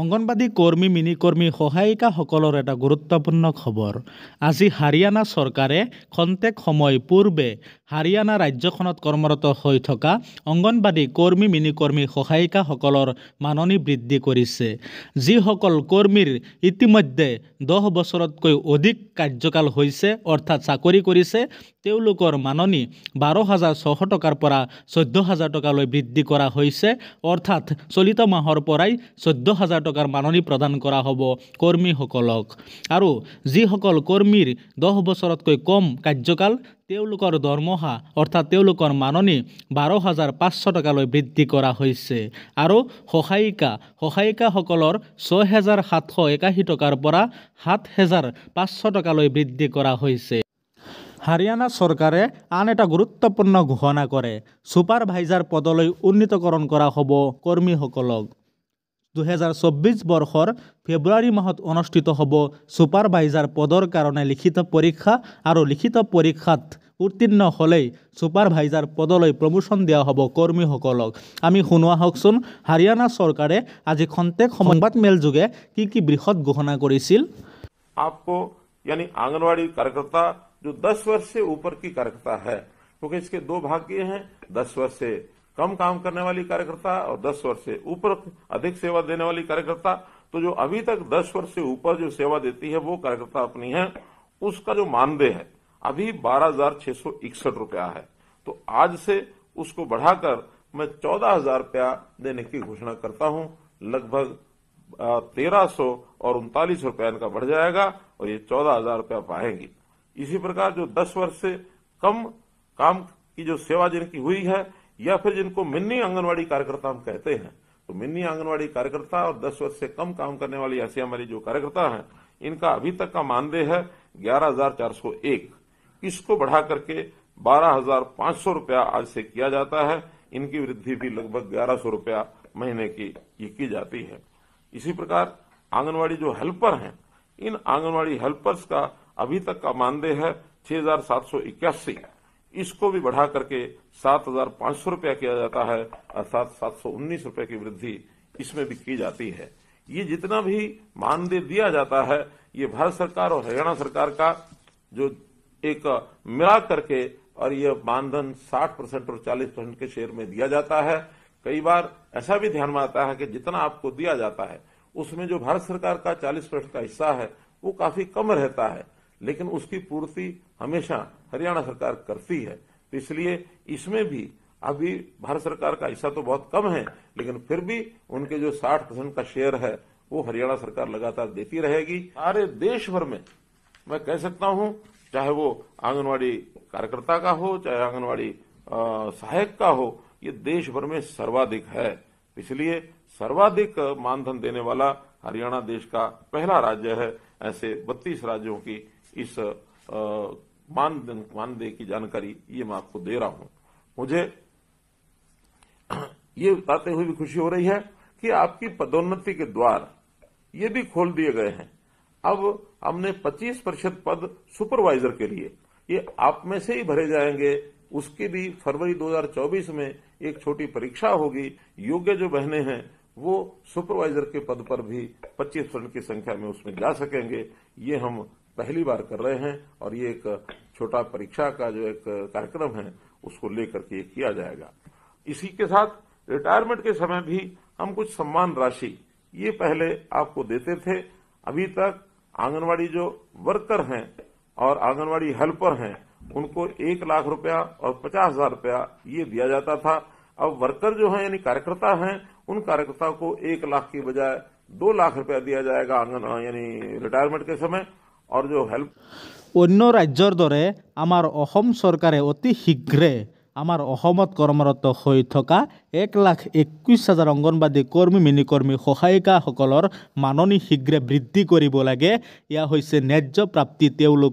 অংগনবাদী কৰ্মী মিনিকৰ্মী সহায়িকাসকলৰ এটা গুৰুত্বপূৰ্ণ খবৰ আজি হাৰিয়ানা চৰকাৰে খন্তেক সময় পূৰ্বে হাৰিয়ানা ৰাজ্যখনত কৰ্মৰত হৈ থকা অংগনবাদী কৰ্মী মিনিকৰ্মী সহায়িকাসকলৰ মাননি বৃদ্ধি কৰিছে যিসকল কৰ্মীৰ ইতিমধ্যে দহ বছৰতকৈ অধিক কাৰ্যকাল হৈছে অৰ্থাৎ চাকৰি কৰিছে তেওঁলোকৰ মাননি বাৰ হাজাৰ ছশ টকাৰ পৰা চৈধ্য হাজাৰ টকালৈ বৃদ্ধি কৰা হৈছে অৰ্থাৎ চলিত মাহৰ পৰাই চৈধ্য হাজাৰ টকাৰ মাননি প্ৰদান কৰা হ'ব কৰ্মীসকলক আৰু যিসকল কৰ্মীৰ দহ বছৰতকৈ কম কাৰ্যকাল তেওঁলোকৰ দৰমহা অৰ্থাৎ তেওঁলোকৰ মাননি বাৰ হাজাৰ পাঁচশ টকালৈ বৃদ্ধি কৰা হৈছে আৰু সহায়িকা সহায়িকাসকলৰ ছয় হেজাৰ সাতশ একাশী টকাৰ পৰা সাত হেজাৰ পাঁচশ টকালৈ বৃদ্ধি কৰা হৈছে হাৰিয়ানা চৰকাৰে আন এটা গুৰুত্বপূৰ্ণ ঘোষণা কৰে ছুপাৰভাইজাৰ পদলৈ উন্নীতকৰণ কৰা হ'ব কৰ্মীসকলক দুহেজাৰ চৌব্বিছ বৰ্ষৰ ফেব্ৰুৱাৰী মাহত অনুষ্ঠিত হ'ব ছুপাৰভাইজাৰ পদৰ কাৰণে লিখিত পৰীক্ষা আৰু লিখিত পৰীক্ষাত উত্তীৰ্ণ হ'লেই ছুপাৰভাইজাৰ পদলৈ প্ৰমোশ্যন দিয়া হ'ব কৰ্মীসকলক আমি শুনোৱা হওকচোন হাৰিয়ানা চৰকাৰে আজি খন্তেক সংবাদ মেল যোগে কি কি বৃহৎ ঘোষণা কৰিছিল আংগনবাড়ী কাৰ্যকৰ্তা দহ বৰ্ষ কাৰ্যকৰ্তা হে দহ বৰ্ষ कम काम करने वाली कार्यकर्ता और 10 वर्ष से ऊपर अधिक सेवा देने वाली कार्यकर्ता तो जो अभी तक 10 वर्ष से ऊपर जो सेवा देती है वो कार्यकर्ता अपनी है उसका जो मानदेय है अभी बारह रुपया है तो आज से उसको बढ़ाकर मैं चौदह हजार रुपया देने की घोषणा करता हूं लगभग तेरह सौ और उनतालीस रुपया इनका बढ़ जाएगा और ये चौदह हजार रुपया पाएंगे इसी प्रकार जो दस वर्ष से कम काम की जो सेवा जिनकी हुई है या फिर जिनको मिन्नी आंगनवाड़ी कार्यकर्ता हम कहते हैं तो मिन्नी आंगनवाड़ी कार्यकर्ता और 10 वर्ष से कम काम करने वाली ऐसी हमारी जो कार्यकर्ता हैं इनका अभी तक का मानदेय है 11,401 इसको बढ़ा करके 12,500 रुपया आज से किया जाता है इनकी वृद्धि भी लगभग ग्यारह सौ रुपया महीने की ये की जाती है इसी प्रकार आंगनवाड़ी जो हेल्पर हैं इन आंगनवाड़ी हेल्पर्स का अभी तक का मानदेय है छह हजार सात सौ इक्यासी इसको भी बढ़ा करके सात हजार पांच सौ रुपया किया जाता है अर्थात सात सौ उन्नीस रूपये की वृद्धि इसमें भी की जाती है ये जितना भी मानदेय दिया जाता है ये भारत सरकार और हरियाणा सरकार का जो एक मिला करके और यह मानधन 60 परसेंट और 40 परसेंट के शेयर में दिया जाता है कई बार ऐसा भी ध्यान में आता है कि जितना आपको दिया जाता है उसमें जो भारत सरकार का 40 परसेंट का हिस्सा है वो काफी कम रहता है लेकिन उसकी पूर्ति हमेशा हरियाणा सरकार करती है तो इसलिए इसमें भी अभी भारत सरकार का हिस्सा तो बहुत कम है लेकिन फिर भी उनके जो 60 परसेंट का शेयर है वो हरियाणा सरकार लगातार देती रहेगी सारे देश भर में मैं कह सकता हूं चाहे वो आंगनवाड़ी कार्यकर्ता का हो चाहे आंगनवाड़ी सहायक का हो ये देश भर में सर्वाधिक है इसलिए सर्वाधिक मानधन देने वाला हरियाणा देश का पहला राज्य है ऐसे बत्तीस राज्यों की इस मानदेय की जानकारी ये मैं आपको दे रहा हूं मुझे ये बताते हुए भी खुशी हो रही है कि आपकी पदोन्नति के द्वार ये भी खोल दिए गए हैं अब हमने 25 प्रतिशत पद सुपरवाइजर के लिए ये आप में से ही भरे जाएंगे उसकी भी फरवरी 2024 में एक छोटी परीक्षा होगी योग्य जो बहने हैं वो सुपरवाइजर के पद पर भी 25 परसेंट की संख्या में उसमें जा सकेंगे ये हम पहली बार कर रहे हैं और ये एक छोटा परीक्षा का जो एक कार्यक्रम है उसको लेकर के किया जाएगा इसी के साथ रिटायरमेंट के समय भी हम कुछ सम्मान राशि ये पहले आपको देते थे अभी तक आंगनवाड़ी जो वर्कर हैं और आंगनवाड़ी हेल्पर हैं उनको एक लाख रुपया और पचास हजार रुपया ये दिया जाता था अब वर्कर जो है यानी कार्यकर्ता हैं उन कार्यकर्ता को एक लाख की बजाय दो लाख रुपया दिया जाएगा आंगन यानी रिटायरमेंट के समय অন্য ৰাজ্যৰ দৰে আমাৰ অসম চৰকাৰে অতি শীঘ্ৰে আমাৰ অসমত কৰ্মৰত হৈ থকা এক লাখ একৈছ হাজাৰ অংগনবাদী কৰ্মী মিনিকৰ্মী সহায়িকাসকলৰ মাননি শীঘ্ৰে বৃদ্ধি কৰিব লাগে এয়া হৈছে ন্যায্য প্ৰাপ্তি তেওঁলোকৰ